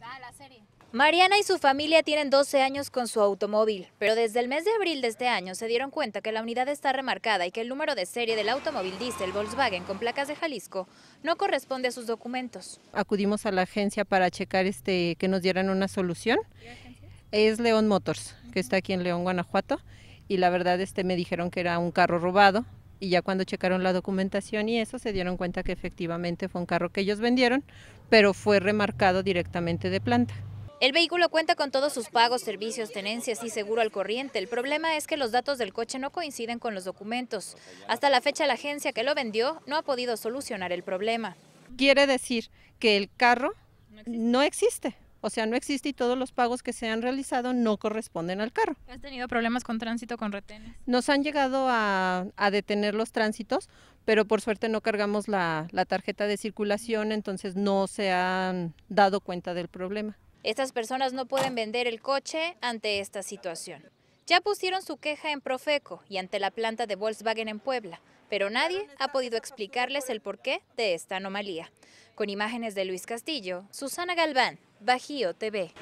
Ah, Mariana y su familia tienen 12 años con su automóvil, pero desde el mes de abril de este año se dieron cuenta que la unidad está remarcada y que el número de serie del automóvil diesel Volkswagen con placas de Jalisco no corresponde a sus documentos. Acudimos a la agencia para checar este que nos dieran una solución. Es León Motors, que está aquí en León, Guanajuato, y la verdad este me dijeron que era un carro robado, y ya cuando checaron la documentación y eso se dieron cuenta que efectivamente fue un carro que ellos vendieron, pero fue remarcado directamente de planta. El vehículo cuenta con todos sus pagos, servicios, tenencias y seguro al corriente. El problema es que los datos del coche no coinciden con los documentos. Hasta la fecha la agencia que lo vendió no ha podido solucionar el problema. Quiere decir que el carro no existe. O sea, no existe y todos los pagos que se han realizado no corresponden al carro. ¿Has tenido problemas con tránsito, con retenes? Nos han llegado a, detener los tránsitos, pero por suerte no cargamos la tarjeta de circulación, entonces no se han dado cuenta del problema. Estas personas no pueden vender el coche ante esta situación. Ya pusieron su queja en Profeco y ante la planta de Volkswagen en Puebla, pero nadie ha podido explicarles el porqué de esta anomalía. Con imágenes de Luis Castillo, Susana Galván, Bajío TV.